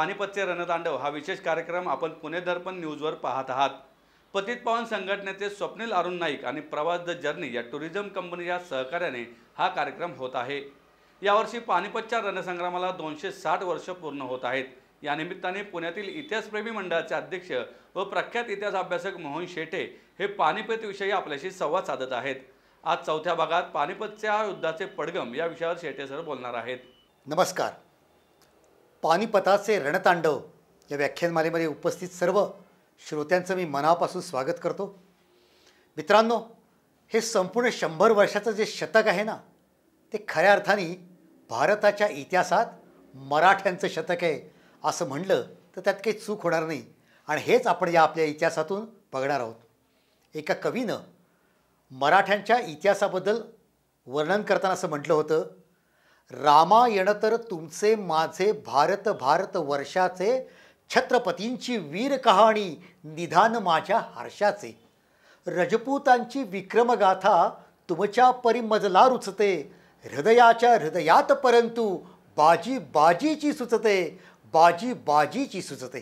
पानिपतचे रणतांडव हा विशेष कार्यक्रम आपण पुणे दर्पण न्यूजवर पाहत आहात पतित पवन संघटनेचे स्वप्नील अरुण नाईक आणि प्रवास द जर्नी या टुरिझम कंपनीच्या सहकार्याने हा कार्यक्रम होत आहे यावर्षी पानिपतच्या रणसंग्रामाला दोनशे साठ वर्ष पूर्ण होत आहेत या निमित्ताने पुण्यातील इतिहासप्रेमी मंडळाचे अध्यक्ष व प्रख्यात इतिहास अभ्यासक मोहन शेटे हे पानिपतविषयी आपल्याशी संवाद साधत आहेत आज चौथ्या भागात पानिपतच्या युद्धाचे पडगम या विषयावर शेटे सर बोलणार आहेत नमस्कार पानिपताचे रणतांडव या व्याख्यानमालेमध्ये उपस्थित सर्व श्रोत्यांचं मी मनापासून स्वागत करतो मित्रांनो हे संपूर्ण शंभर वर्षाचं जे शतक आहे ना ते खऱ्या अर्थाने भारताच्या इतिहासात मराठ्यांचं शतक आहे असं म्हणलं तर त्यात काही चूक होणार नाही आणि हेच आपण या आपल्या इतिहासातून बघणार आहोत एका कवीनं मराठ्यांच्या इतिहासाबद्दल वर्णन करताना असं म्हटलं होतं रामायण तर तुमचे माझे भारत भारत वर्षाचे छत्रपतींची वीर कहाणी निधान माझ्या हर्षाचे रजपूतांची विक्रमगाथा तुमच्या परिमजला रुचते हृदयाच्या हृदयात परंतु बाजी बाजीची सुचते बाजी बाजीची सुचते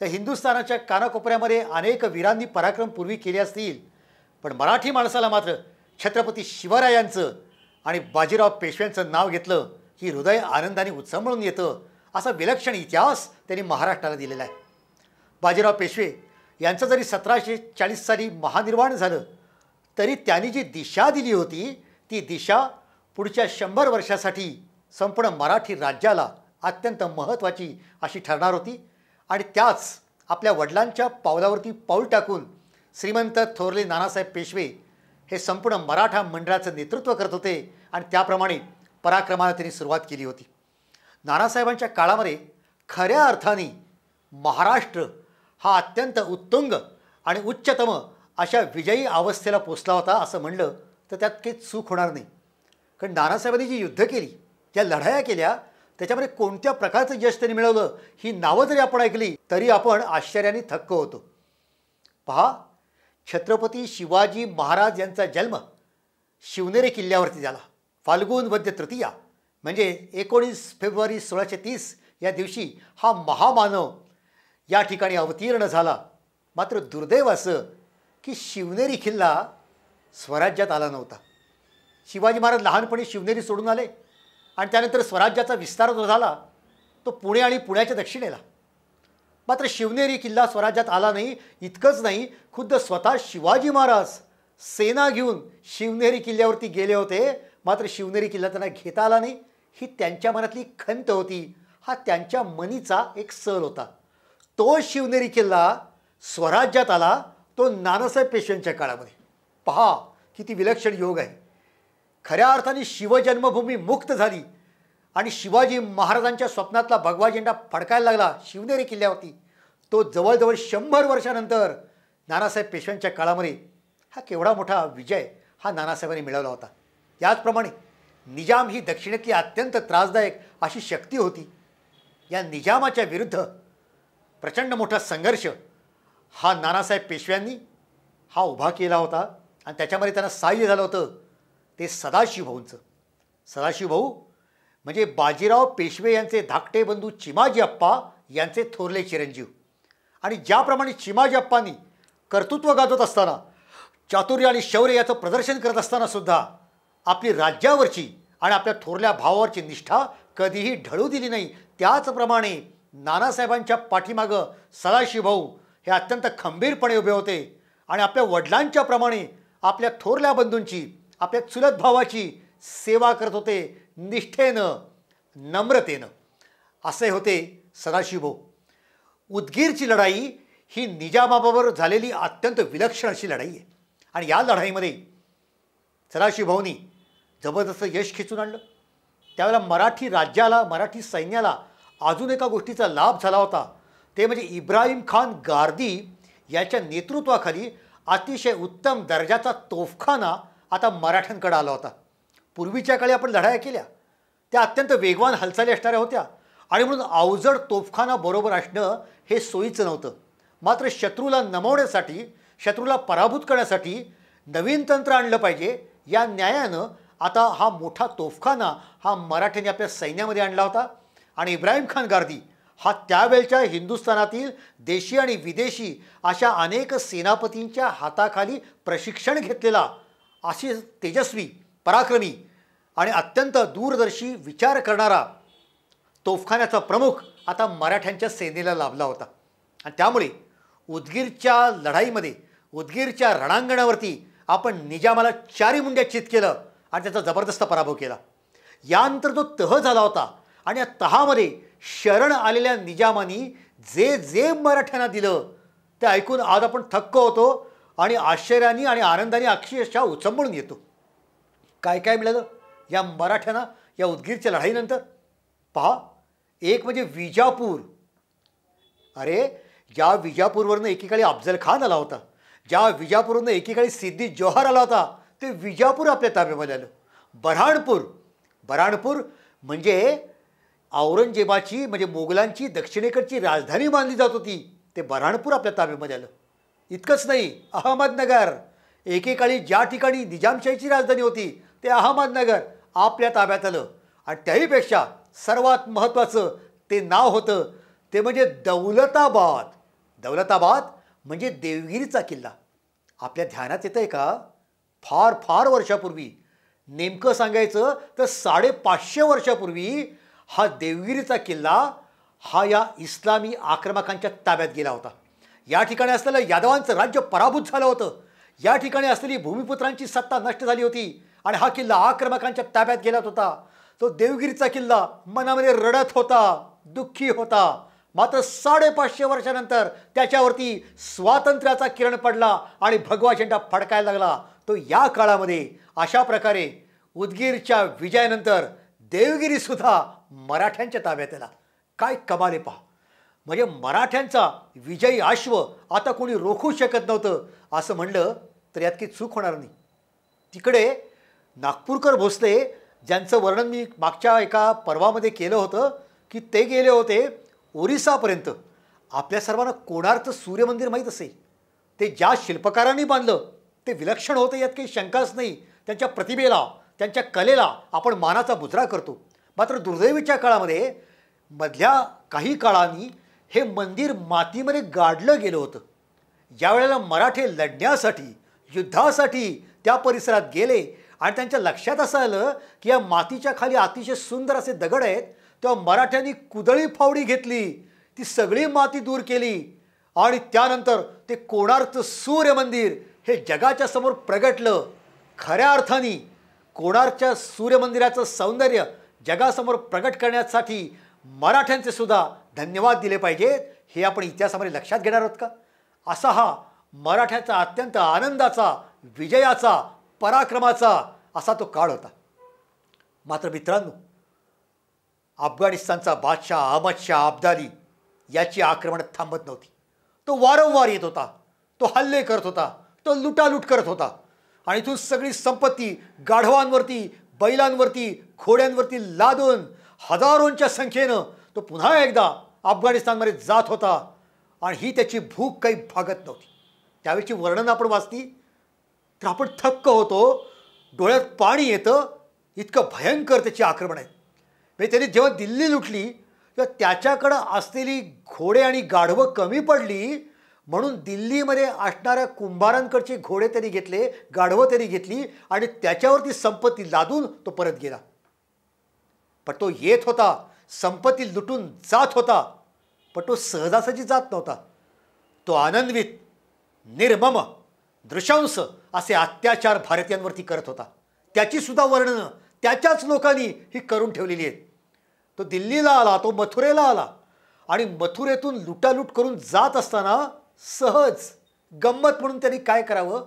तर हिंदुस्थानाच्या कानाकोपऱ्यामध्ये अनेक वीरांनी पराक्रम पूर्वी केले असतील पण मराठी माणसाला मात्र छत्रपती शिवरायांचं आणि बाजीराव पेशव्यांचं नाव घेतलं की हृदय आनंदाने म्हणून येतं असा विलक्षण इतिहास त्यांनी महाराष्ट्राला दिलेला आहे बाजीराव पेशवे यांचं जरी सतराशे चाळीस साली महानिर्वाण झालं तरी त्यांनी जी दिशा दिली होती ती दिशा पुढच्या शंभर वर्षासाठी संपूर्ण मराठी राज्याला अत्यंत महत्त्वाची अशी ठरणार होती आणि त्याच आपल्या वडिलांच्या पावलावरती पाऊल टाकून श्रीमंत थोरले नानासाहेब पेशवे हे संपूर्ण मराठा मंडळाचं नेतृत्व करत होते आणि त्याप्रमाणे पराक्रमाला त्यांनी सुरुवात केली होती नानासाहेबांच्या काळामध्ये खऱ्या अर्थाने महाराष्ट्र हा अत्यंत उत्तुंग आणि उच्चतम अशा विजयी अवस्थेला पोचला होता असं म्हणलं तर त्यात काही चूक होणार नाही कारण नानासाहेबांनी जी युद्ध केली ज्या लढाया केल्या त्याच्यामध्ये कोणत्या प्रकारचं यश त्यांनी मिळवलं ही नावं जरी आपण ऐकली तरी आपण आश्चर्याने थक्क होतो पहा छत्रपती शिवाजी महाराज यांचा जन्म शिवनेरी किल्ल्यावरती झाला फाल्गुन वद्य तृतीया म्हणजे एकोणीस फेब्रुवारी सोळाशे तीस या दिवशी हा महामानव या ठिकाणी अवतीर्ण झाला मात्र दुर्दैव असं की शिवनेरी किल्ला स्वराज्यात आला नव्हता शिवाजी महाराज लहानपणी शिवनेरी सोडून आले आणि त्यानंतर स्वराज्याचा विस्तार जो झाला तो पुणे आणि पुण्याच्या दक्षिणेला मात्र शिवनेरी किल्ला स्वराज्यात आला नाही इतकंच नाही खुद्द स्वतः शिवाजी महाराज सेना घेऊन शिवनेरी किल्ल्यावरती गेले होते मात्र शिवनेरी किल्ला त्यांना घेता आला नाही ही त्यांच्या मनातली खंत होती हा त्यांच्या मनीचा एक सल होता तो शिवनेरी किल्ला स्वराज्यात आला तो नानासाहेब पेशव्यांच्या काळामध्ये पहा किती विलक्षण योग आहे खऱ्या अर्थाने शिवजन्मभूमी मुक्त झाली आणि शिवाजी महाराजांच्या स्वप्नातला भगवा झेंडा फडकायला लागला शिवनेरी किल्ल्यावरती तो जवळजवळ शंभर वर्षानंतर नानासाहेब पेशव्यांच्या काळामध्ये हा केवढा मोठा विजय हा नानासाहेबांनी मिळवला होता याचप्रमाणे निजाम ही दक्षिणेतली अत्यंत त्रासदायक अशी शक्ती होती या निजामाच्या विरुद्ध प्रचंड मोठा संघर्ष हा नानासाहेब पेशव्यांनी हा उभा केला होता आणि त्याच्यामध्ये त्यांना सहाय्य झालं होतं ते सदाशिव भाऊंचं सदाशिव भाऊ म्हणजे बाजीराव पेशवे यांचे धाकटे बंधू चिमाजी अप्पा यांचे थोरले चिरंजीव आणि ज्याप्रमाणे चिमाजी अप्पांनी कर्तृत्व गाजवत असताना चातुर्य आणि शौर्य याचं प्रदर्शन करत असतानासुद्धा आपली राज्यावरची आणि आपल्या थोरल्या भावावरची निष्ठा कधीही ढळू दिली नाही त्याचप्रमाणे नानासाहेबांच्या पाठीमागं सदाशिव भाऊ हे अत्यंत खंबीरपणे उभे होते आणि आपल्या वडिलांच्याप्रमाणे आपल्या थोरल्या बंधूंची आपल्या चुलत भावाची सेवा करत होते निष्ठेनं नम्रतेनं असे होते सदाशिवो उदगीरची लढाई ही निजामाबाबर झालेली अत्यंत विलक्षण अशी लढाई आहे आणि या लढाईमध्ये सदाशिवभाऊनी जबरदस्त यश खेचून आणलं त्यावेळेला मराठी राज्याला मराठी सैन्याला अजून एका गोष्टीचा लाभ झाला होता ते म्हणजे इब्राहिम खान गार्दी याच्या नेतृत्वाखाली अतिशय उत्तम दर्जाचा तोफखाना आता मराठ्यांकडे आला होता पूर्वीच्या काळी आपण लढाया केल्या त्या अत्यंत वेगवान हालचाली असणाऱ्या होत्या आणि म्हणून अवजड तोफखाना बरोबर असणं हे सोयीचं नव्हतं मात्र शत्रूला नमवण्यासाठी शत्रूला पराभूत करण्यासाठी नवीन तंत्र आणलं पाहिजे या न्यायानं आता हा मोठा तोफखाना हा मराठ्यांनी आपल्या सैन्यामध्ये आणला होता आणि इब्राहिम खान गार्दी हा त्यावेळच्या हिंदुस्थानातील देशी आणि विदेशी अशा अनेक सेनापतींच्या हाताखाली प्रशिक्षण घेतलेला अशी तेजस्वी पराक्रमी आणि अत्यंत दूरदर्शी विचार करणारा तोफखान्याचा प्रमुख आता मराठ्यांच्या सेनेला लाभला होता आणि त्यामुळे उदगीरच्या लढाईमध्ये उदगीरच्या रणांगणावरती आपण निजामाला चारी मुंड्या चित केलं आणि त्याचा जबरदस्त पराभव केला यानंतर जो तह झाला होता आणि या तहामध्ये शरण आलेल्या निजामानी जे जे मराठ्यांना दिलं ते ऐकून आज आपण थक्क होतो आणि आश्चर्याने आणि आनंदाने अक्षरशः उचंबळून येतो काय काय मिळालं या मराठ्यांना या उदगीरच्या लढाईनंतर पहा एक म्हणजे विजापूर अरे ज्या विजापूरवरनं एकेकाळी अफजल खान आला होता ज्या विजापूरवरनं एकेकाळी सिद्धी जोहर आला होता ते विजापूर आपल्या ताब्यामध्ये आलं बऱ्हाणपूर बऱ्हाणपूर म्हणजे औरंगजेबाची म्हणजे मोगलांची दक्षिणेकडची राजधानी मानली जात होती ते बऱ्हाणपूर आपल्या ताब्यामध्ये आलं इतकंच नाही अहमदनगर एकेकाळी ज्या ठिकाणी निजामशाहीची राजधानी होती ते अहमदनगर आपल्या ताब्यात आलं आणि त्याहीपेक्षा सर्वात महत्त्वाचं ते नाव होतं ते म्हणजे दौलताबाद दौलताबाद म्हणजे देवगिरीचा किल्ला आपल्या ध्यानात येतं आहे का फार फार वर्षापूर्वी नेमकं सांगायचं तर साडेपाचशे वर्षापूर्वी हा देवगिरीचा किल्ला हा या इस्लामी आक्रमकांच्या ताब्यात गेला होता या ठिकाणी असलेलं यादवांचं राज्य पराभूत झालं होतं या ठिकाणी असलेली भूमिपुत्रांची सत्ता नष्ट झाली होती आणि हा किल्ला आक्रमकांच्या ताब्यात गेला होता तो देवगिरीचा किल्ला मनामध्ये रडत होता दुःखी होता मात्र साडेपाचशे वर्षानंतर त्याच्यावरती स्वातंत्र्याचा किरण पडला आणि भगवा झेंडा फडकायला लागला तो या काळामध्ये अशा प्रकारे उदगीरच्या विजयानंतर देवगिरीसुद्धा मराठ्यांच्या ताब्यात आला काय कमाले पहा म्हणजे मराठ्यांचा विजयी अश्व आता कोणी रोखू शकत नव्हतं असं म्हणलं तर यात की चूक होणार नाही तिकडे नागपूरकर भोसले ज्यांचं वर्णन मी मागच्या एका पर्वामध्ये केलं होतं की ते गेले होते ओरिसापर्यंत आपल्या सर्वांना कोणार्कचं सूर्यमंदिर माहीत असेल ते ज्या शिल्पकारांनी बांधलं ते विलक्षण होतं यात काही शंकाच नाही त्यांच्या प्रतिभेला त्यांच्या कलेला आपण मानाचा बुजरा करतो मात्र दुर्दैवीच्या काळामध्ये मधल्या काही काळांनी हे मंदिर मातीमध्ये गाडलं गेलं होतं ज्यावेळेला मराठे लढण्यासाठी युद्धासाठी त्या परिसरात गेले आणि त्यांच्या लक्षात असं आलं की या मातीच्या खाली अतिशय सुंदर असे दगड आहेत तेव्हा मराठ्यांनी कुदळी फावडी घेतली ती सगळी माती दूर केली आणि त्यानंतर ते कोणार्कचं सूर्य मंदिर हे जगाच्या समोर प्रगटलं खऱ्या अर्थाने कोणार्कच्या सूर्यमंदिराचं सौंदर्य जगासमोर प्रगट करण्यासाठी मराठ्यांचे सुद्धा धन्यवाद दिले पाहिजेत हे आपण इतिहासामध्ये लक्षात घेणार आहोत का असा हा मराठ्याचा अत्यंत आनंदाचा विजयाचा पराक्रमाचा असा तो काळ होता मात्र मित्रांनो अफगाणिस्तानचा बादशाह अहमद शाह अब्दाली याची आक्रमण थांबत नव्हती तो वारंवार येत होता तो हल्ले करत होता तो लुटालूट करत होता आणि इथून सगळी संपत्ती गाढवांवरती बैलांवरती घोड्यांवरती लादून हजारोंच्या संख्येनं तो पुन्हा एकदा अफगाणिस्तानमध्ये जात होता आणि ही त्याची भूक काही भागत नव्हती त्यावेळची वर्णन आपण वाचती तर आपण थक्क होतो डोळ्यात पाणी येतं इतकं भयंकर त्याची आक्रमण आहे म्हणजे त्याने जेव्हा दिल्ली लुटली तेव्हा त्याच्याकडं असलेली घोडे आणि गाढवं कमी पडली म्हणून दिल्लीमध्ये असणाऱ्या कुंभारांकडचे घोडे त्यांनी घेतले गाढवं त्यांनी घेतली आणि त्याच्यावरती संपत्ती लादून तो परत गेला पण तो येत होता संपत्ती लुटून जात होता पण तो सहजासहजी जात नव्हता तो आनंदवित निर्मम दृशांश असे अत्याचार भारतीयांवरती करत होता त्याची सुद्धा वर्णनं त्याच्याच लोकांनी ही करून ठेवलेली आहेत तो दिल्लीला आला तो मथुरेला आला आणि मथुरेतून लुटालूट करून जात असताना सहज गंमत म्हणून त्यांनी काय करावं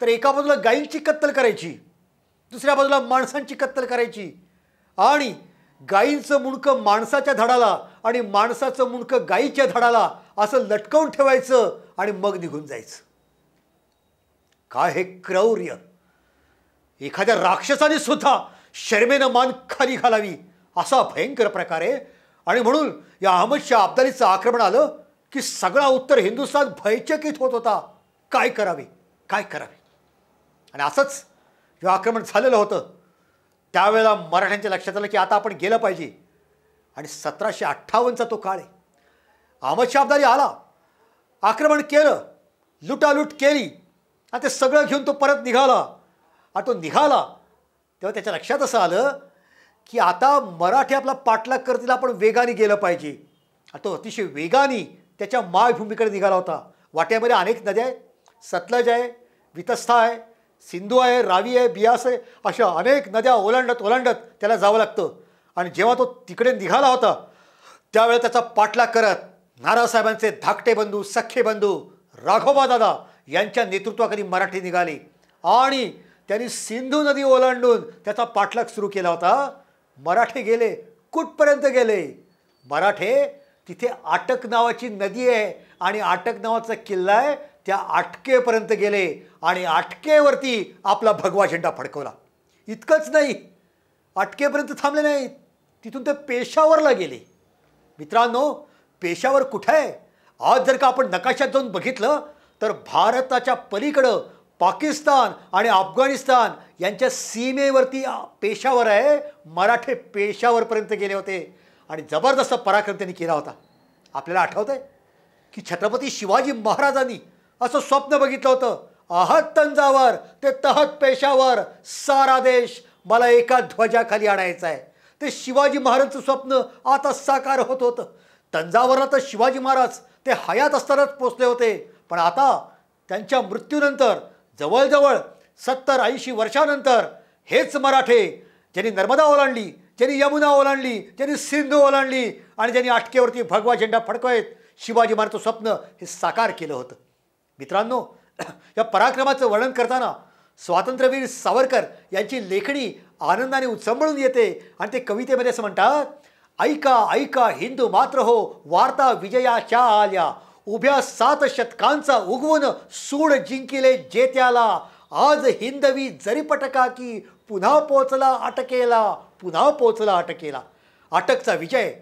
तर एका बाजूला गाईंची कत्तल करायची दुसऱ्या बाजूला माणसांची कत्तल करायची आणि गाईंचं मुणकं माणसाच्या धडाला आणि माणसाचं मुणकं गायीच्या धडाला असं लटकवून ठेवायचं आणि मग निघून जायचं काय हे क्रौर्य एखाद्या राक्षसाने सुद्धा शर्मेनं मान खाली घालावी असा भयंकर प्रकारे आणि म्हणून या शाह अब्दालीचं आक्रमण आलं की सगळा उत्तर हिंदुस्थान भयचकित होत होता काय करावे काय करावे आणि असंच जेव्हा आक्रमण झालेलं होतं त्यावेळेला मराठ्यांच्या लक्षात आलं की आता आपण गेलं पाहिजे आणि सतराशे अठ्ठावन्नचा तो काळ आहे अहमदशाह अब्दाली आला आक्रमण केलं लुटालूट केली आणि ते सगळं घेऊन तो परत निघाला आणि तो निघाला तेव्हा त्याच्या लक्षात असं आलं की आता मराठी आपला पाठलाग करतील आपण वेगाने गेलं पाहिजे आणि तो अतिशय वेगाने त्याच्या मायभूमीकडे निघाला होता वाट्यामध्ये अनेक नद्या आहेत सतलज आहे वितस्था आहे सिंधू आहे रावी आहे बियास आहे अशा अनेक नद्या ओलांडत ओलांडत त्याला जावं लागतं आणि जेव्हा तो तिकडे निघाला होता त्यावेळेला त्याचा पाठलाग करत नारासाहेबांचे धाकटे बंधू सख्खे बंधू राघोबा दादा यांच्या नेतृत्वाखाली मराठी निघाली आणि त्यांनी सिंधू नदी ओलांडून त्याचा पाठलाग सुरू केला होता मराठे गेले कुठपर्यंत गेले मराठे तिथे आटक नावाची नदी आहे आणि आटक नावाचा किल्ला आहे त्या आटकेपर्यंत गेले आणि आटकेवरती आपला भगवा झेंडा फडकवला इतकंच नाही आटकेपर्यंत थांबले नाहीत तिथून ते पेशावरला गेले मित्रांनो पेशावर कुठं आहे आज जर का आपण नकाशात जाऊन बघितलं तर भारताच्या पलीकडं पाकिस्तान आणि अफगाणिस्तान यांच्या सीमेवरती पेशावर आहे मराठे पेशावरपर्यंत गेले होते आणि जबरदस्त पराक्रम त्यांनी केला होता आपल्याला आठवत आहे की छत्रपती शिवाजी महाराजांनी असं स्वप्न बघितलं होतं अहत तंजावर ते तहत पेशावर सारा देश मला एका ध्वजाखाली आणायचा आहे ते शिवाजी महाराजांचं स्वप्न आता साकार होत होतं तंजावरला तर शिवाजी महाराज ते हयात असतानाच पोचले होते पण आता त्यांच्या मृत्यूनंतर जवळजवळ सत्तर ऐंशी वर्षानंतर हेच मराठे ज्यांनी नर्मदा ओलांडली ज्यांनी यमुना ओलांडली ज्यांनी सिंधू ओलांडली आणि ज्यांनी आटकेवरती भगवा झेंडा फडकवेत शिवाजी महाराजचं स्वप्न हे साकार केलं होतं मित्रांनो या पराक्रमाचं वर्णन करताना स्वातंत्र्यवीर सावरकर यांची लेखणी आनंदाने उचंबळून येते आणि ते कवितेमध्ये असं म्हणतात ऐका ऐका हिंदू मात्र हो वार्ता विजयाच्या आल्या उभ्या सात शतकांचा उगवून सूड जिंकिले जेत्याला आज हिंदवी जरी पटका की पुन्हा पोचला अटकेला पुन्हा पोचला अटकेला अटकचा विजय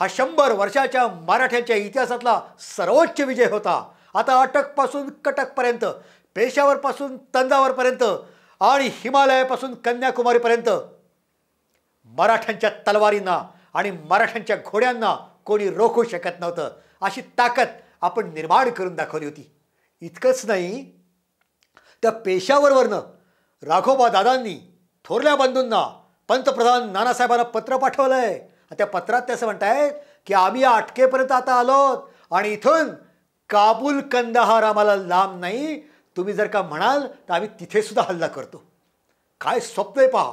हा शंभर वर्षाच्या मराठ्यांच्या इतिहासातला सर्वोच्च विजय होता आता अटकपासून कटकपर्यंत पेशावरपासून तंजावरपर्यंत आणि हिमालयापासून कन्याकुमारीपर्यंत मराठ्यांच्या तलवारींना आणि मराठ्यांच्या घोड्यांना कोणी रोखू शकत नव्हतं अशी ताकद आपण निर्माण करून दाखवली होती इतकंच नाही त्या पेशावरवरनं राघोबा दादांनी थोरल्या बंधूंना पंतप्रधान नानासाहेबांना पत्र पाठवलं आहे त्या पत्रात ते असं म्हणतायत की आम्ही या अटकेपर्यंत आता आलोत आणि इथून काबूल कंदाहार आम्हाला लांब नाही तुम्ही जर का म्हणाल तर आम्ही तिथेसुद्धा हल्ला करतो काय स्वप्न आहे पहा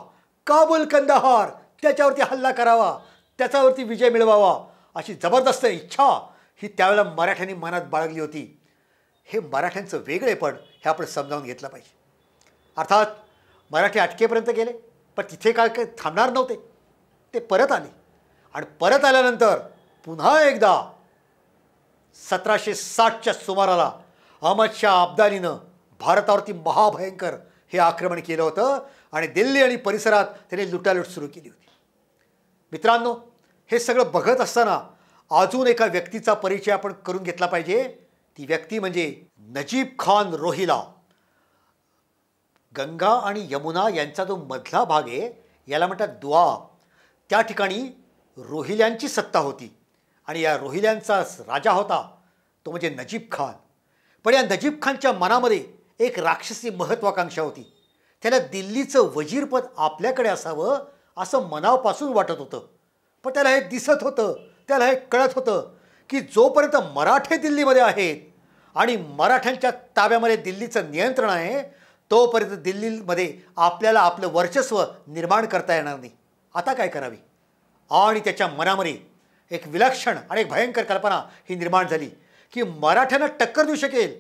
काबूल कंदाहार त्याच्यावरती हल्ला करावा त्याच्यावरती विजय मिळवावा अशी जबरदस्त इच्छा ही त्यावेळेला मराठ्यांनी मनात बाळगली होती हे मराठ्यांचं वेगळेपण हे आपण समजावून घेतलं पाहिजे अर्थात मराठी अटकेपर्यंत गेले पण तिथे काय काय थांबणार नव्हते ते परत आले आणि परत आल्यानंतर पुन्हा एकदा सतराशे साठच्या सुमाराला अहमदशाह अब्दालीनं भारतावरती महाभयंकर हे आक्रमण केलं होतं आणि दिल्ली आणि परिसरात त्याने लुटालूट सुरू केली होती मित्रांनो हे सगळं बघत असताना अजून एका व्यक्तीचा परिचय आपण करून घेतला पाहिजे ती व्यक्ती म्हणजे नजीब खान रोहिला गंगा आणि यमुना यांचा जो मधला भाग आहे याला म्हणतात दुआ त्या ठिकाणी रोहिल्यांची सत्ता होती आणि या रोहिल्यांचा राजा होता तो म्हणजे नजीब खान पण या नजीब खानच्या मनामध्ये एक राक्षसी महत्त्वाकांक्षा होती त्याला दिल्लीचं वजीरपद आपल्याकडे असावं असं मनापासून वाटत होतं पण त्याला हे दिसत होतं त्याला हे कळत होतं की जोपर्यंत मराठे दिल्लीमध्ये आहेत आणि मराठ्यांच्या ताब्यामध्ये दिल्लीचं नियंत्रण आहे तोपर्यंत दिल्लीमध्ये आपल्याला आपलं वर्चस्व निर्माण करता येणार नाही आता काय करावी आणि त्याच्या मनामध्ये एक विलक्षण आणि एक भयंकर कल्पना ही निर्माण झाली की मराठ्यांना टक्कर देऊ शकेल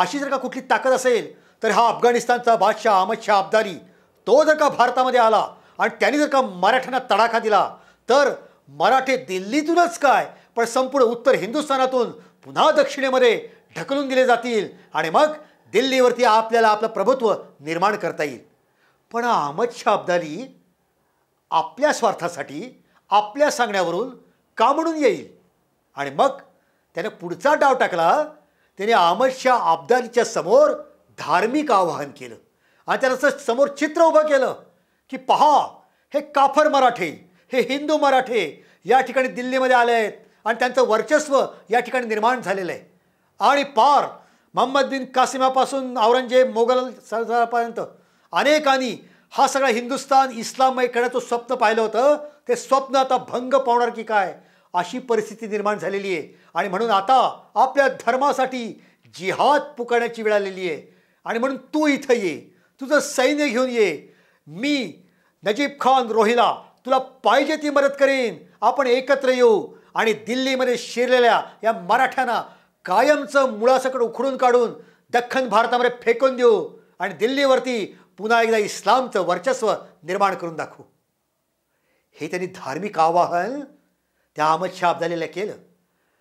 अशी जर का कुठली ताकद असेल तर हा अफगाणिस्तानचा बादशाह अहमद शाह अब्दाली तो जर का भारतामध्ये आला आणि त्यांनी जर का मराठ्यांना तडाखा दिला तर मराठे दिल्लीतूनच काय पण संपूर्ण उत्तर हिंदुस्थानातून पुन्हा दक्षिणेमध्ये ढकलून दिले जातील आणि मग दिल्लीवरती आपल्याला आपलं प्रभुत्व निर्माण करता येईल पण अहमद शाह अब्दाली आपल्या स्वार्थासाठी आपल्या सांगण्यावरून का म्हणून येईल आणि मग त्याने पुढचा डाव टाकला त्याने अहमद शाह अब्दालीच्या समोर धार्मिक आवाहन केलं आणि त्यानं समोर चित्र उभं केलं की पहा हे काफर मराठे हे हिंदू मराठे या ठिकाणी दिल्लीमध्ये आले आहेत आणि त्यांचं वर्चस्व या ठिकाणी निर्माण झालेलं आहे आणि पार मोहम्मद बिन कासिमापासून औरंगजेब मोगल सरदारापर्यंत अनेकांनी हा सगळा हिंदुस्तान इस्लाममय करण्याचं स्वप्न पाहिलं होतं ते स्वप्न आता भंग पावणार की काय अशी परिस्थिती निर्माण झालेली आहे आणि म्हणून आता आपल्या धर्मासाठी जिहाद पुकारण्याची वेळ आलेली आहे आणि म्हणून तू इथं ये तुझं सैन्य घेऊन ये मी नजीब खान रोहिला तुला पाहिजे ती मदत करीन आपण एकत्र येऊ आणि दिल्लीमध्ये शिरलेल्या या मराठ्यांना कायमचं मुळासकट उखडून काढून दख्खन भारतामध्ये फेकून देऊ आणि दिल्लीवरती पुन्हा एकदा इस्लामचं वर्चस्व निर्माण करून दाखवू हे त्यांनी धार्मिक आवाहन त्या अहमद शाह अब्दालीला केलं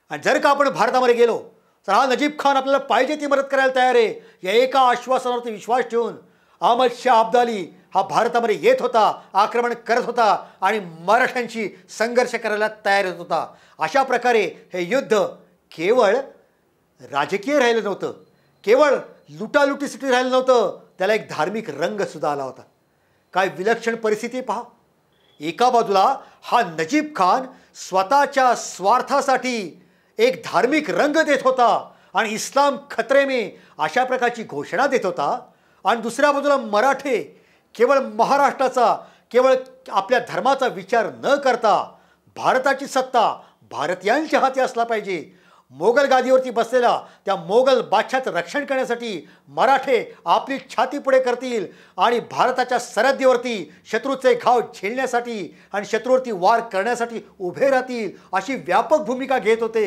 आणि जर का आपण भारतामध्ये गेलो तर हा नजीब खान आपल्याला पाहिजे ती मदत करायला तयार आहे या एका आश्वासनावरती विश्वास ठेवून अहमद शाह अब्दाली हा भारतामध्ये येत होता आक्रमण करत होता आणि मराठ्यांशी संघर्ष करायला तयार होत होता अशा प्रकारे हे युद्ध केवळ राजकीय राहिलं नव्हतं केवळ लुटालुटीसाठी राहिलं नव्हतं त्याला एक धार्मिक रंगसुद्धा आला होता काय विलक्षण परिस्थिती पहा एका बाजूला हा नजीब खान स्वतःच्या स्वार्थासाठी एक धार्मिक रंग देत होता आणि इस्लाम खत्रेमे अशा प्रकारची घोषणा देत होता आणि दुसऱ्या बाजूला मराठे केवळ महाराष्ट्राचा केवळ आपल्या धर्माचा विचार न करता भारताची सत्ता भारतीयांच्या हाती असला पाहिजे मोगल गादीवरती बसलेला त्या मोगल बादशाचं रक्षण करण्यासाठी मराठे आपली छाती पुढे करतील आणि भारताच्या सरहद्दीवरती शत्रूचे घाव झेलण्यासाठी आणि शत्रूवरती वार करण्यासाठी उभे राहतील अशी व्यापक भूमिका घेत होते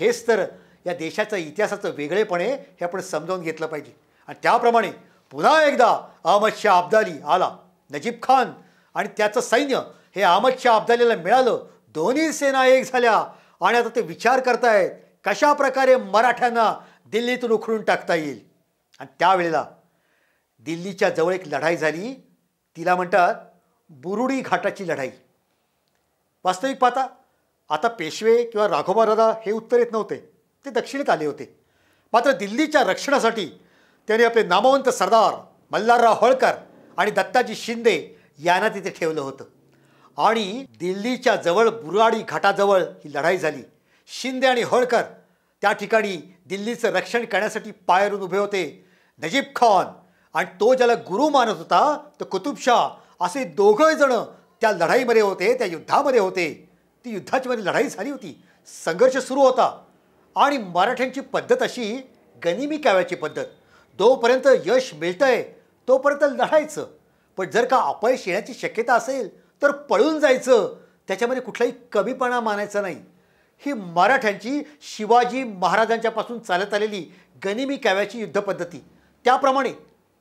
हेच तर या देशाचं इतिहासाचं वेगळेपणे हे आपण समजावून घेतलं पाहिजे आणि त्याप्रमाणे पुन्हा एकदा अहमदशाह अब्दाली आला नजीब खान आणि त्याचं सैन्य हे अहमदशाह अब्दालीला मिळालं दोन्ही सेना एक झाल्या आणि आता ते विचार करतायत कशा प्रकारे मराठ्यांना दिल्लीतून उखडून टाकता येईल आणि त्यावेळेला दिल्लीच्या जवळ एक लढाई झाली तिला म्हणतात बुरुडी घाटाची लढाई वास्तविक पाहता आता पेशवे किंवा राघोबा राधा हे उत्तरेत नव्हते ते दक्षिणेत आले होते मात्र दिल्लीच्या रक्षणासाठी त्याने आपले नामवंत सरदार मल्हारराव होळकर आणि दत्ताजी शिंदे यांना तिथे ठेवलं होतं आणि दिल्लीच्या जवळ बुराडी घाटाजवळ ही लढाई झाली शिंदे आणि होळकर त्या ठिकाणी दिल्लीचं रक्षण करण्यासाठी पायरून उभे होते नजीब खान आणि तो ज्याला गुरु मानत होता तो कुतुबशाह असे दोघं जणं त्या लढाईमध्ये होते त्या युद्धामध्ये होते ती युद्धाची मध्ये लढाई झाली होती संघर्ष सुरू होता आणि मराठ्यांची पद्धत अशी गनिमी काव्याची पद्धत तोपर्यंत यश मिळतंय तोपर्यंत लढायचं पण जर का अपयश येण्याची शक्यता असेल तर पळून जायचं त्याच्यामध्ये कुठलाही कमीपणा मानायचा नाही ही मराठ्यांची शिवाजी महाराजांच्यापासून चालत आलेली गनिमी काव्याची युद्धपद्धती त्याप्रमाणे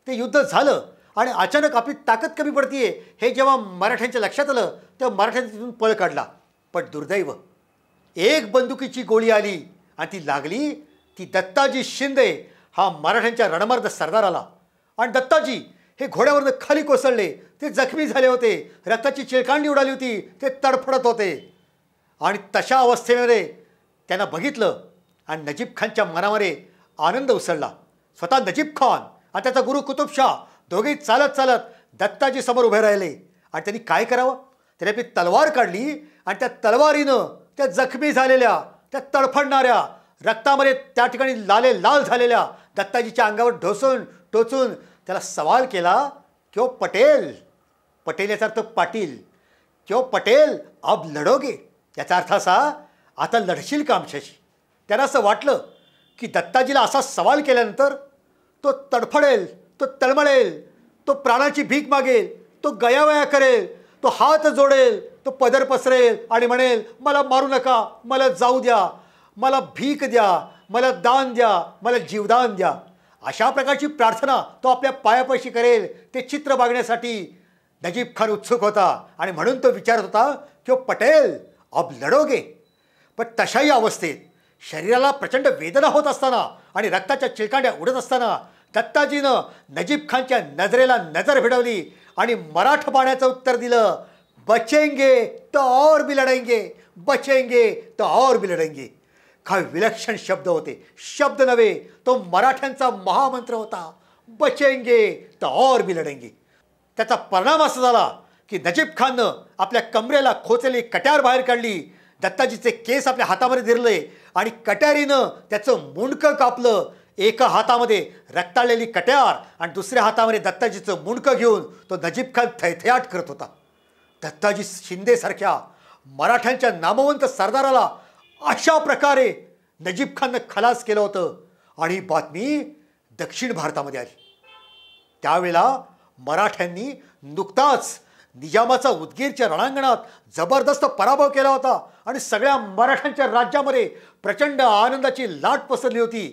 ते युद्ध झालं आणि अचानक आपली ताकद कमी पडतीये हे जेव्हा मराठ्यांच्या लक्षात आलं तेव्हा मराठ्यांनी तिथून पळ काढला पण दुर्दैव एक बंदुकीची गोळी आली आणि ती लागली ती दत्ताजी शिंदे हा मराठ्यांच्या सरदार आला आणि दत्ताजी हे घोड्यावरनं खाली कोसळले ते जखमी झाले होते रक्ताची चिळकांडी उडाली होती ते तडफडत होते आणि तशा अवस्थेमध्ये त्यांना बघितलं आणि नजीब खानच्या मनामध्ये आनंद उसळला स्वतः नजीब खान आणि त्याचा गुरु कुतुबशाह दोघेही चालत चालत दत्ताजी समोर उभे राहिले आणि त्यांनी काय करावं त्याने आपली तलवार काढली आणि त्या तलवारीनं त्या जखमी झालेल्या त्या तडफडणाऱ्या रक्तामध्ये त्या ठिकाणी लाले लाल झालेल्या दत्ताजीच्या अंगावर ढोसून टोचून त्याला सवाल केला क्यो पटेल पटेल याचा अर्थ पाटील क्यो पटेल अब लढोगे याचा अर्थ असा आता लढशील का आमच्याशी त्याला असं वाटलं की दत्ताजीला असा सवाल केल्यानंतर तो तडफडेल तो तळमळेल तो प्राणाची भीक मागेल तो गयावया करेल तो हात जोडेल तो पदर पसरेल आणि म्हणेल मला मारू नका मला जाऊ द्या मला भीक द्या मला दान द्या मला जीवदान द्या अशा प्रकारची प्रार्थना तो आपल्या पायापाशी करेल ते चित्र बघण्यासाठी नजीब खान उत्सुक होता आणि म्हणून तो विचारत होता की पटेल अब लढोगे पण तशाही अवस्थेत शरीराला प्रचंड वेदना होत असताना आणि रक्ताच्या चिलकांड्या उडत असताना दत्ताजीनं नजीब खानच्या नजरेला नजर भिडवली आणि मराठ पाण्याचं उत्तर दिलं बचेंगे तर और भी लढेंगे बचेंगे तर और भी लढेंगे काय विलक्षण शब्द होते शब्द नव्हे तो मराठ्यांचा महामंत्र होता बचेंगे तर और भी लढेंगे त्याचा परिणाम असा झाला की नजीब खाननं आपल्या कमरेला खोचलेली कट्यार बाहेर काढली दत्ताजीचे केस आपल्या हातामध्ये धिरले आणि कट्यारीनं त्याचं मुंडकं कापलं एका हातामध्ये रक्ताळलेली कट्यार आणि दुसऱ्या हातामध्ये दत्ताजीचं मुंडकं घेऊन तो नजीब खान थैथयाट करत होता दत्ताजी शिंदेसारख्या मराठ्यांच्या नामवंत सरदाराला अशा प्रकारे नजीब खाननं खलास केलं होतं आणि ही बातमी दक्षिण भारतामध्ये आली त्यावेळेला मराठ्यांनी नुकताच निजामाचा उदगीरच्या रणांगणात जबरदस्त पराभव केला होता आणि सगळ्या मराठ्यांच्या राज्यामध्ये प्रचंड आनंदाची लाट पसरली होती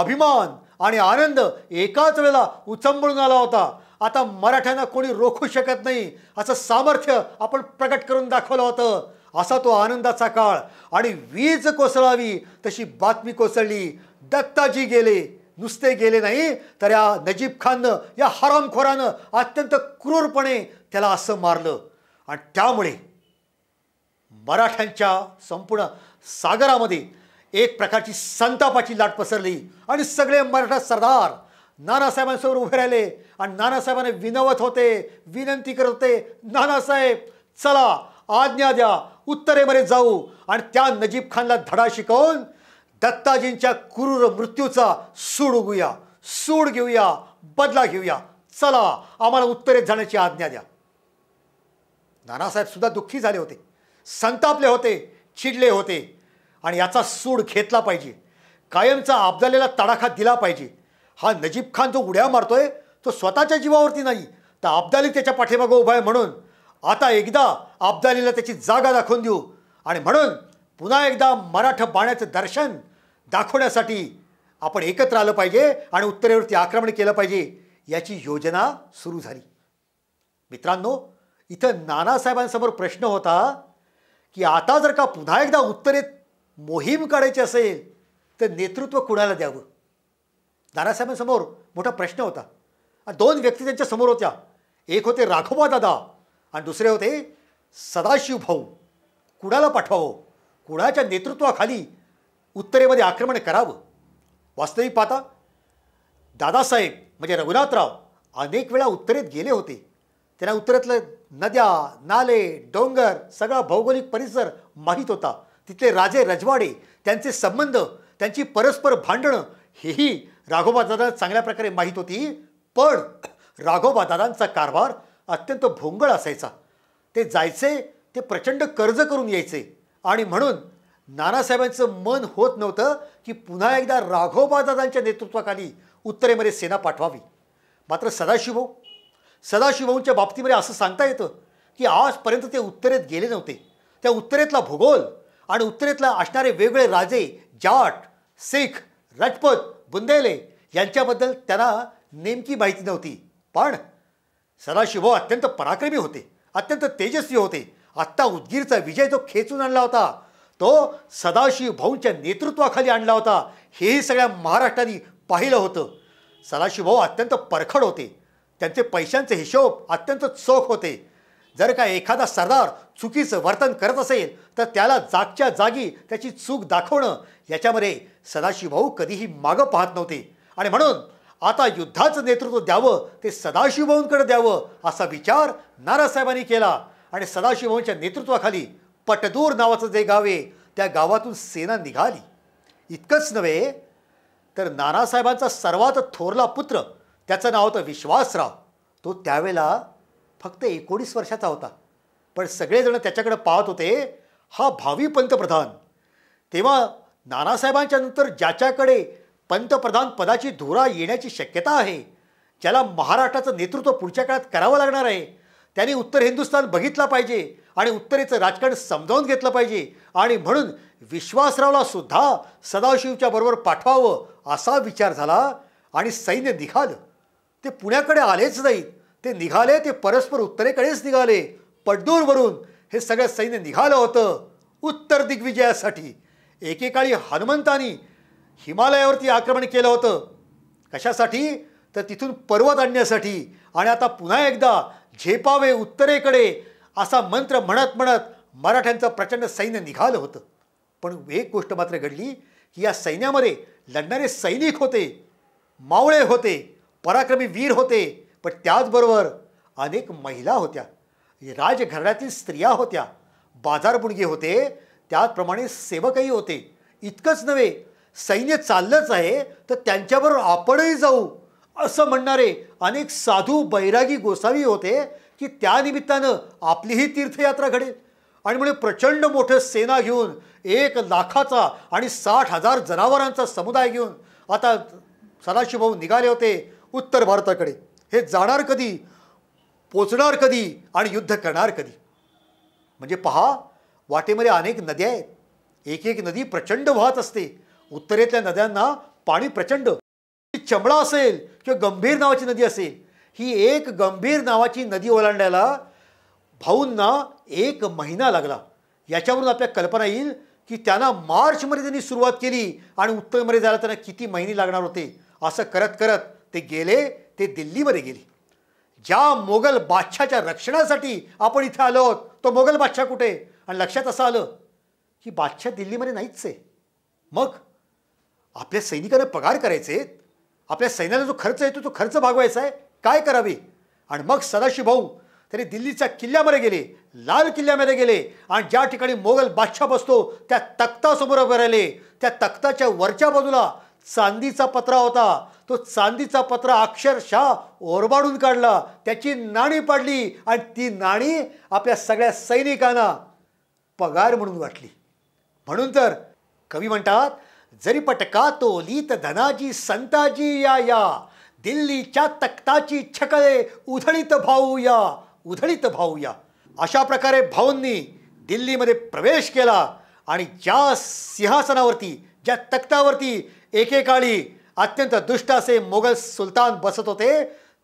अभिमान आणि आनंद एकाच वेळेला उचंबळून आला होता आता मराठ्यांना कोणी रोखू शकत नाही असं सामर्थ्य आपण प्रकट करून दाखवलं होतं असा तो आनंदाचा काळ आणि वीज कोसळावी तशी बातमी कोसळली दत्ताजी गेले नुसते गेले नाही तर या नजीब खाननं या हरामखोरानं अत्यंत क्रूरपणे त्याला असं मारलं आणि त्यामुळे मराठ्यांच्या संपूर्ण सागरामध्ये एक प्रकारची संतापाची लाट पसरली आणि सगळे मराठा सरदार नानासाहेबांसमोर उभे राहिले आणि नानासाहेबांना विनवत होते विनंती करत होते नानासाहेब चला आज्ञा द्या उत्तरेमध्ये जाऊ आणि त्या नजीब खानला धडा शिकवून दत्ताजींच्या क्रूर मृत्यूचा सूड उगूया सूड घेऊया बदला घेऊया चला आम्हाला उत्तरेत जाण्याची आज्ञा द्या नानासाहेब सुद्धा दुःखी झाले होते संतापले होते चिडले होते आणि याचा सूड घेतला पाहिजे कायमचा अब्दालेला तडाखा दिला पाहिजे हा नजीब खान जो उड्या मारतोय तो स्वतःच्या जीवावरती नाही तर अब्दाली त्याच्या पाठीमागं उभा आहे म्हणून आता एकदा अब्दालीला त्याची जागा दाखवून देऊ आणि म्हणून पुन्हा एकदा मराठा बाण्याचं दर्शन दाखवण्यासाठी आपण एकत्र आलं पाहिजे आणि उत्तरेवरती आक्रमण केलं पाहिजे याची योजना सुरू झाली मित्रांनो इथं नानासाहेबांसमोर प्रश्न होता की आता जर का पुन्हा एकदा उत्तरेत मोहीम काढायची असेल तर नेतृत्व कुणाला द्यावं नानासाहेबांसमोर मोठा प्रश्न होता दोन व्यक्ती त्यांच्यासमोर होत्या एक होते राघोबा दादा आणि दुसरे होते सदाशिव भाऊ कुणाला पाठवावं कुणाच्या नेतृत्वाखाली उत्तरेमध्ये आक्रमण करावं वास्तविक पाहता दादासाहेब म्हणजे रघुनाथराव अनेक वेळा उत्तरेत गेले होते त्यांना उत्तरेतलं नद्या नाले डोंगर सगळा भौगोलिक परिसर माहीत होता तिथले राजे रजवाडे त्यांचे संबंध त्यांची परस्पर भांडणं हेही राघोबा दादा चांगल्या प्रकारे माहीत होती पण राघोबा दादांचा कारभार अत्यंत भोंगळ असायचा ते जायचे ते प्रचंड कर्ज करून यायचे आणि म्हणून नानासाहेबांचं मन होत नव्हतं की पुन्हा एकदा राघोबादादांच्या नेतृत्वाखाली उत्तरेमध्ये सेना पाठवावी मात्र सदाशिवभाऊ सदाशिवभाऊंच्या बाबतीमध्ये असं सांगता येतं की आजपर्यंत ते उत्तरेत गेले नव्हते त्या उत्तरेतला भूगोल आणि उत्तरेतला असणारे वेगवेगळे राजे जाट सिख राजपत बुंदेले यांच्याबद्दल त्यांना नेमकी माहिती नव्हती पण सदाशिव अत्यंत पराक्रमी होते अत्यंत तेजस्वी होते आत्ता उदगीरचा विजय जो खेचून आणला होता तो सदाशिव भाऊंच्या नेतृत्वाखाली आणला होता हेही सगळ्या महाराष्ट्राने पाहिलं होतं सदाशिव भाऊ अत्यंत परखड होते त्यांचे पैशांचे हिशोब अत्यंत चोख होते जर का एखादा सरदार चुकीचं वर्तन करत असेल तर त्याला जागच्या जागी त्याची चूक दाखवणं याच्यामध्ये सदाशिव भाऊ कधीही मागं पाहत नव्हते आणि म्हणून आता युद्धाचं नेतृत्व द्यावं ते सदाशिवभाऊंकडे द्यावं असा विचार नारासाहेबांनी केला आणि सदाशिवभाऊंच्या नेतृत्वाखाली पटदूर नावाचं जे गाव आहे त्या गावातून सेना निघाली इतकंच नव्हे तर नानासाहेबांचा सर्वात थोरला पुत्र त्याचं नाव होतं विश्वासराव तो त्यावेळेला फक्त एकोणीस वर्षाचा होता पण सगळेजण त्याच्याकडे पाहत होते हा भावी पंतप्रधान तेव्हा नानासाहेबांच्या नंतर ज्याच्याकडे पंतप्रधान पदाची धुरा येण्याची शक्यता आहे ज्याला महाराष्ट्राचं नेतृत्व पुढच्या काळात करावं लागणार आहे त्याने उत्तर हिंदुस्थान बघितला पाहिजे आणि उत्तरेचं राजकारण समजावून घेतलं पाहिजे आणि म्हणून विश्वासरावला सुद्धा सदाशिवच्या बरोबर पाठवावं असा विचार झाला आणि सैन्य निघालं ते पुण्याकडे आलेच नाहीत ते निघाले ते परस्पर उत्तरेकडेच निघाले पडदूरवरून हे सगळं सैन्य निघालं होतं उत्तर दिग्विजयासाठी एकेकाळी हनुमंतानी हिमालयावरती आक्रमण केलं होतं कशासाठी तर तिथून पर्वत आणण्यासाठी आणि आता पुन्हा एकदा झेपावे उत्तरेकडे असा मंत्र म्हणत म्हणत मराठ्यांचं प्रचंड सैन्य निघालं होतं पण एक गोष्ट मात्र घडली की या सैन्यामध्ये लढणारे सैनिक होते मावळे होते पराक्रमी वीर होते पण त्याचबरोबर अनेक महिला होत्या राजघराण्यातील स्त्रिया होत्या बाजारबुणगे होते त्याचप्रमाणे सेवकही होते इतकंच नव्हे सैन्य चाललंच आहे तर त्यांच्याबरोबर आपणही जाऊ असं म्हणणारे अनेक साधू बैरागी गोसावी होते की त्यानिमित्तानं आपलीही तीर्थयात्रा घडेल आणि म्हणजे प्रचंड मोठं सेना घेऊन एक लाखाचा आणि साठ हजार जनावरांचा समुदाय घेऊन आता सदाशिवभाऊ निघाले होते उत्तर भारताकडे हे जाणार कधी पोचणार कधी आणि युद्ध करणार कधी म्हणजे पहा वाटेमध्ये अनेक नद्या आहेत एक एक नदी प्रचंड वाहत असते उत्तरेतल्या नद्यांना पाणी प्रचंड चमळा असेल किंवा गंभीर नावाची नदी असेल ही एक गंभीर नावाची नदी ओलांडायला भाऊंना एक महिना लागला याच्यावरून आपल्या कल्पना येईल की त्यांना मार्चमध्ये त्यांनी सुरुवात केली आणि उत्तरमध्ये जायला त्यांना किती महिने लागणार होते असं करत करत ते गेले ते दिल्लीमध्ये गेले ज्या मोगल बादशाच्या रक्षणासाठी आपण इथे आलो आहोत तो मोगल बादशाह कुठे आणि लक्षात असं आलं की बादशाह दिल्लीमध्ये नाहीच आहे मग आपल्या सैनिकांना पगार करायचे आपल्या सैन्याला जो खर्च येतो तो खर्च भागवायचा आहे काय करावे आणि मग सदाशिव भाऊ तरी दिल्लीच्या किल्ल्यामध्ये गेले लाल किल्ल्यामध्ये गेले आणि ज्या ठिकाणी मोगल बादशाह बसतो त्या तख्तासमोर उभे राहिले त्या तख्ताच्या वरच्या बाजूला चांदीचा पत्रा होता तो चांदीचा पत्रा अक्षरशः ओरबाडून काढला त्याची नाणी पाडली आणि ती नाणी आपल्या सगळ्या सैनिकांना पगार म्हणून वाटली म्हणून तर कवी म्हणतात जरी पटका लीत धनाजी संताजी या या दिल्लीच्या तक्ताची छकळे उधळीत भाऊया उधळीत भाऊया अशा प्रकारे भाऊंनी दिल्लीमध्ये प्रवेश केला आणि ज्या सिंहासनावरती ज्या तख्तावरती एकेकाळी अत्यंत दुष्ट असे मोगल सुलतान बसत होते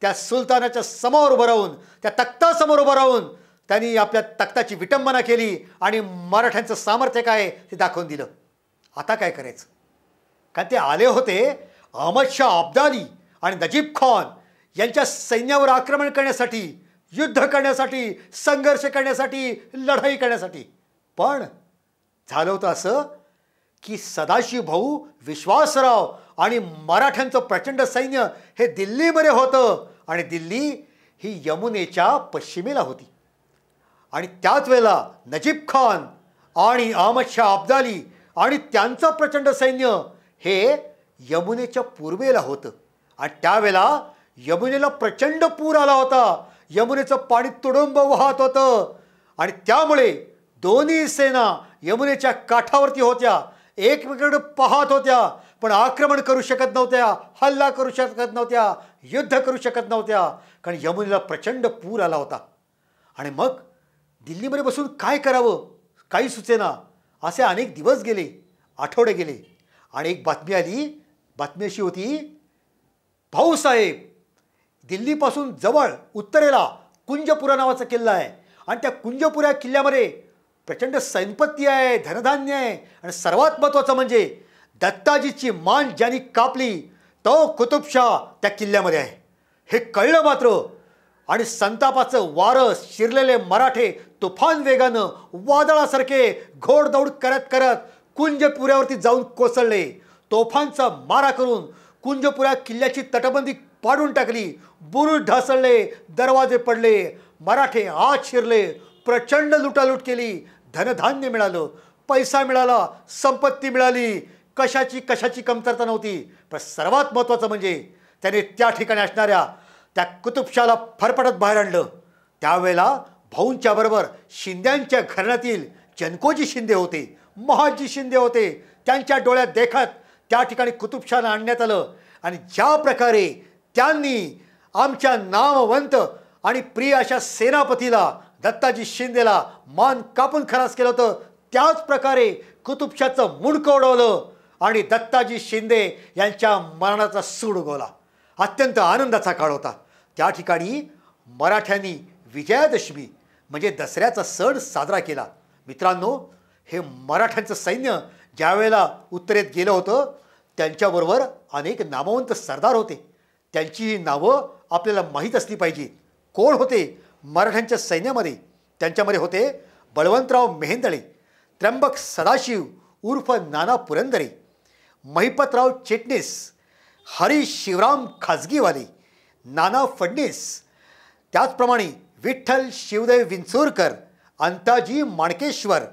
त्या सुलतानाच्या समोर उभं राहून त्या तख्तासमोर उभं राहून त्यांनी आपल्या तख्ताची विटंबना केली आणि मराठ्यांचं सामर्थ्य काय ते दाखवून दिलं आता काय करायचं कारण ते आले होते अहमद शाह अब्दाली आणि नजीब खान यांच्या सैन्यावर आक्रमण करण्यासाठी युद्ध करण्यासाठी संघर्ष करण्यासाठी लढाई करण्यासाठी पण झालं होतं असं की सदाशिव भाऊ विश्वासराव आणि मराठ्यांचं प्रचंड सैन्य हे दिल्लीमध्ये होतं आणि दिल्ली ही यमुनेच्या पश्चिमेला होती आणि त्याच वेळेला नजीब खान आणि अहमद शाह अब्दाली आणि त्यांचं प्रचंड सैन्य हे यमुनेच्या पूर्वेला होतं आणि त्यावेळेला यमुनेला प्रचंड पूर आला होता यमुनेचं पाणी तुडुंब वाहत होतं आणि त्यामुळे दोन्ही सेना यमुनेच्या काठावरती होत्या एकमेकांकडे पाहत होत्या पण आक्रमण करू शकत नव्हत्या हल्ला करू शकत नव्हत्या युद्ध करू शकत नव्हत्या कारण यमुनेला प्रचंड पूर आला होता आणि मग दिल्लीमध्ये बसून काय करावं काही सुचेना असे अनेक दिवस गेले आठवडे गेले आणि एक बातमी आली बातमी अशी होती भाऊसाहेब दिल्लीपासून जवळ उत्तरेला कुंजपुरा नावाचा किल्ला आहे आणि त्या कुंजपुरा किल्ल्यामध्ये प्रचंड संपत्ती आहे धनधान्य आहे आणि सर्वात महत्त्वाचं म्हणजे दत्ताजीची मान ज्यांनी कापली तो कुतुबशाह त्या किल्ल्यामध्ये आहे हे कळलं मात्र आणि संतापाचं वारस शिरलेले मराठे तुफान वेगानं वादळासारखे घोडदौड करत करत कुंजपुऱ्यावरती जाऊन कोसळले तोफांचा मारा करून कुंजपुऱ्या किल्ल्याची तटबंदी पाडून टाकली बुरुज ढासळले दरवाजे पडले मराठे आत शिरले प्रचंड लुटालूट केली धनधान्य मिळालं पैसा मिळाला संपत्ती मिळाली कशाची कशाची कमतरता नव्हती पण सर्वात महत्त्वाचं म्हणजे त्याने त्या ठिकाणी असणाऱ्या त्या कुतुबशाला फरफटत बाहेर आणलं त्यावेळेला भाऊंच्या बरोबर शिंद्यांच्या घराण्यातील जनकोजी शिंदे होते महाजी शिंदे होते त्यांच्या डोळ्यात देखत त्या ठिकाणी कुतुबशान आणण्यात आलं आणि ज्या प्रकारे त्यांनी आमच्या नामवंत आणि प्रिय अशा सेनापतीला दत्ताजी शिंदेला मान कापून खलास केलं होतं त्याच प्रकारे कुतुबशाहचं मुंडकं उडवलं आणि दत्ताजी शिंदे यांच्या मरणाचा सूड उगवला अत्यंत आनंदाचा काळ होता त्या ठिकाणी मराठ्यांनी विजयादशमी म्हणजे दसऱ्याचा सण साजरा केला मित्रांनो हे मराठ्यांचं सैन्य ज्यावेळेला उत्तरेत गेलं होतं त्यांच्याबरोबर अनेक नामवंत सरदार होते त्यांची ही नावं आपल्याला माहीत असली पाहिजे कोण होते मराठ्यांच्या सैन्यामध्ये त्यांच्यामध्ये होते बळवंतराव मेहेंदळे त्र्यंबक सदाशिव उर्फ नाना पुरंदरे महिपतराव चेटणीस हरी शिवराम खाजगीवाले नाना फडणीस त्याचप्रमाणे विठ्ठल शिवदेव विंचोरकर अंताजी माणकेश्वर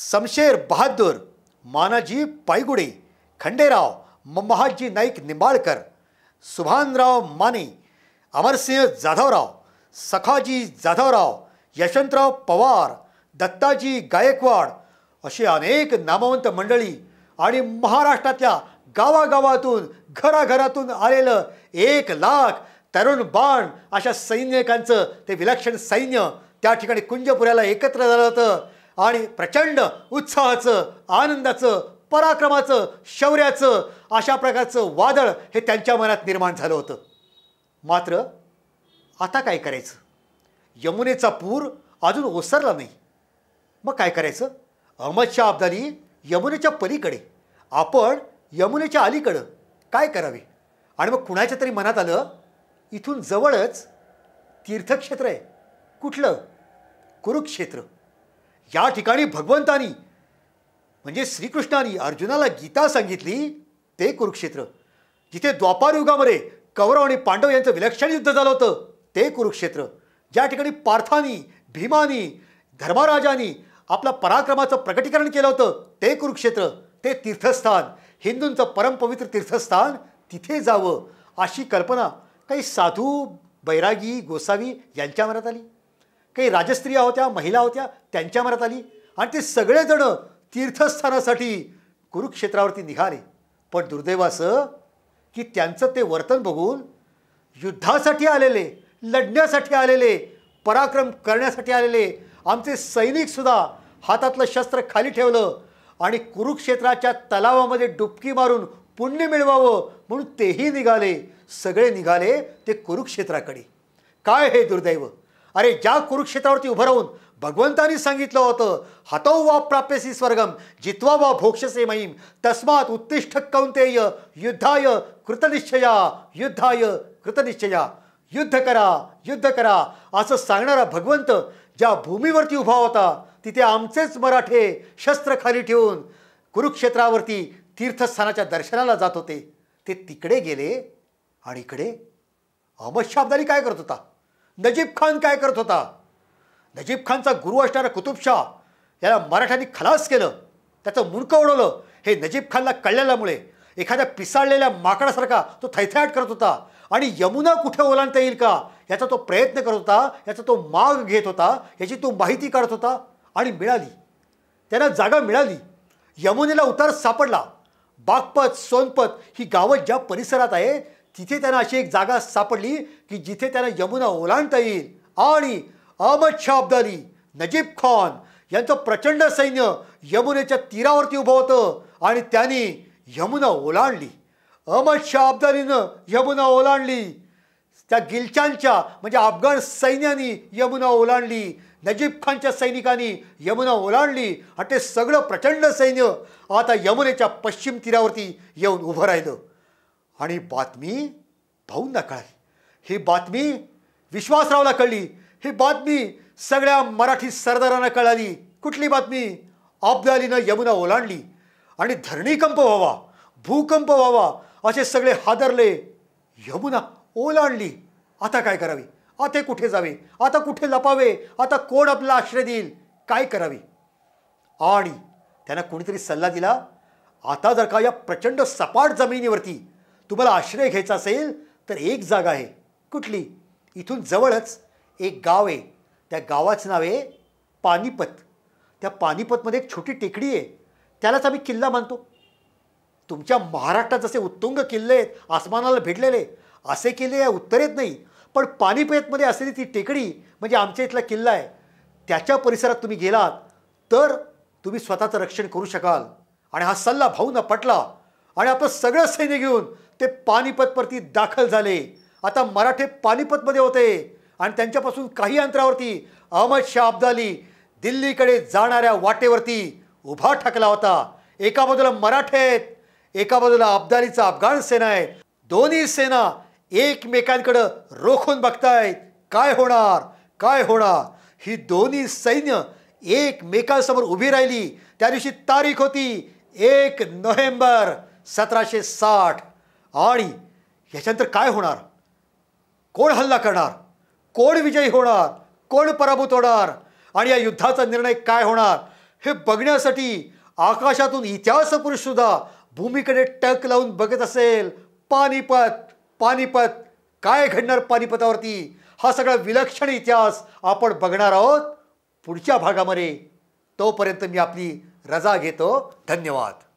समशेर बहादूर मानाजी पायगुडे खंडेराव महाजी नाईक निंबाळकर सुभानराव माने अमरसिंह जाधवराव सखाजी जाधवराव यशवंतराव पवार दत्ताजी गायकवाड अशी अनेक नामवंत मंडळी आणि महाराष्ट्रातल्या गावागावातून घराघरातून आलेलं एक लाख तरुण बाण अशा सैनिकांचं ते विलक्षण सैन्य त्या ठिकाणी कुंजपुऱ्याला एकत्र झालं होतं आणि प्रचंड उत्साहाचं आनंदाचं पराक्रमाचं शौर्याचं अशा प्रकारचं वादळ हे त्यांच्या मनात निर्माण झालं होतं मात्र आता काय करायचं यमुनेचा पूर अजून ओसरला नाही मग काय करायचं अहमदशाह अब्दाली यमुनेच्या पलीकडे आपण यमुनेच्या अलीकडं काय करावे आणि मग कुणाच्या तरी मनात आलं इथून जवळच तीर्थक्षेत्र आहे कुठलं कुरुक्षेत्र या ठिकाणी भगवंतानी म्हणजे श्रीकृष्णाने अर्जुनाला गीता सांगितली ते कुरुक्षेत्र जिथे द्वापारयुगामध्ये कौरव आणि पांडव यांचं विलक्षण युद्ध झालं होतं ते कुरुक्षेत्र ज्या ठिकाणी पार्थानी भीमानी धर्मराजानी आपला पराक्रमाचं प्रकटीकरण केलं होतं ते कुरुक्षेत्र ते तीर्थस्थान हिंदूंचं परमपवित्र तीर्थस्थान तिथे जावं अशी कल्पना काही साधू बैरागी गोसावी यांच्या मनात आली काही राजस्त्रिया होत्या महिला होत्या त्यांच्या मनात आली आणि ते सगळेजणं तीर्थस्थानासाठी कुरुक्षेत्रावरती निघाले पण दुर्दैव असं की त्यांचं ते वर्तन बघून युद्धासाठी आलेले लढण्यासाठी आलेले पराक्रम करण्यासाठी आलेले आमचे सैनिकसुद्धा हातातलं शस्त्र खाली ठेवलं आणि कुरुक्षेत्राच्या तलावामध्ये डुबकी मारून पुण्य मिळवावं म्हणून तेही निघाले सगळे निघाले ते कुरुक्षेत्राकडे काय हे दुर्दैव अरे ज्या कुरुक्षेत्रावरती उभं राहून भगवंतानी सांगितलं होतं हतौ वा प्राप्यसी स्वर्गम जितवा वा भोक्षसे महिम तस्मात उत्तिष्ठ कौंतेय युद्धाय कृतनिश्चया युद्धाय कृतनिश्चया युद्ध करा युद्ध करा असं सांगणारा भगवंत ज्या भूमीवरती उभा होता तिथे आमचेच मराठे शस्त्र खाली ठेवून कुरुक्षेत्रावरती तीर्थस्थानाच्या दर्शनाला जात होते ते तिकडे गेले आणि इकडे अहमद काय करत होता नजीब खान काय करत होता नजीब खानचा गुरु असणारा कुतुबशाह याला मराठ्यांनी खलास केलं त्याचं मुणकं उडवलं हे नजीब खानला कळलेल्यामुळे एखाद्या पिसाळलेल्या माकडासारखा तो थैथाट करत होता आणि यमुना कुठे ओलांडता येईल का याचा तो प्रयत्न करत होता याचा तो माग घेत होता याची तो माहिती काढत होता आणि मिळाली त्यांना जागा मिळाली यमुनेला उतार सापडला बागपत सोनपत ही गावं ज्या परिसरात आहे तिथे त्यांना अशी एक जागा सापडली की जिथे त्यांना यमुना ओलांडता येईल आणि अहमद शाह अब्दाली नजीब खान यांचं प्रचंड सैन्य यमुनेच्या तीरावरती उभं होतं आणि त्यांनी यमुना ओलांडली अहमद शाह अब्दालीनं यमुना ओलांडली त्या गिलचांच्या म्हणजे अफगाण सैन्यानी यमुना ओलांडली नजीब खानच्या सैनिकांनी यमुना ओलांडली आणि ते सगळं प्रचंड सैन्य आता यमुनेच्या पश्चिम तीरावरती येऊन उभं राहिलं आणि बातमी भाऊंना कळाली ही बातमी विश्वासरावला कळली ही बातमी सगळ्या मराठी सरदारांना कळाली कुठली बातमी अब्दालीनं यमुना ओलांडली आणि धरणीकंप व्हावा भूकंप व्हावा असे सगळे हादरले यमुना ओलांडली आता काय करावे आता कुठे जावे आता कुठे लपावे आता कोण आपला आश्रय देईल काय करावे आणि त्यांना कोणीतरी सल्ला दिला आता जर का या प्रचंड सपाट जमिनीवरती तुम्हाला आश्रय घ्यायचा असेल तर एक जागा आहे कुठली इथून जवळच एक गाव आहे त्या गावाचं नाव आहे पानिपत त्या पानिपतमध्ये एक छोटी टेकडी आहे त्यालाच आम्ही किल्ला मानतो तुमच्या महाराष्ट्रात जसे उत्तुंग किल्ले आहेत आसमानाला भेटलेले असे किल्ले या उत्तरेत नाही पण पानिपतमध्ये असलेली ती टेकडी म्हणजे आमच्या इथला किल्ला आहे त्याच्या परिसरात तुम्ही गेलात तर तुम्ही स्वतःचं रक्षण करू शकाल आणि हा सल्ला भाऊंना पटला आणि आपलं सगळं सैन्य घेऊन ते पानिपतवरती दाखल झाले आता मराठे पानिपतमध्ये होते आणि त्यांच्यापासून काही अंतरावरती अहमद शाह अब्दाली दिल्लीकडे जाणाऱ्या वाटेवरती उभा ठाकला होता एका बाजूला मराठे आहेत एका बाजूला अब्दालीचा अफगाण सेना आहे दोन्ही सेना एकमेकांकडं रोखून बघतायत काय होणार काय होणार ही दोन्ही सैन्य एकमेकांसमोर उभी राहिली त्या दिवशी तारीख होती एक नोव्हेंबर सतराशे साठ आणि ह्याच्यानंतर काय होणार कोण हल्ला करणार कोण विजयी होणार कोण पराभूत होणार आणि या युद्धाचा निर्णय काय होणार हे बघण्यासाठी आकाशातून इतिहासपुरुषसुद्धा भूमीकडे टक लावून बघत असेल पानिपत पानिपत काय घडणार पानिपतावरती हा सगळा विलक्षण इतिहास आपण बघणार आहोत पुढच्या भागामध्ये तोपर्यंत मी आपली रजा घेतो धन्यवाद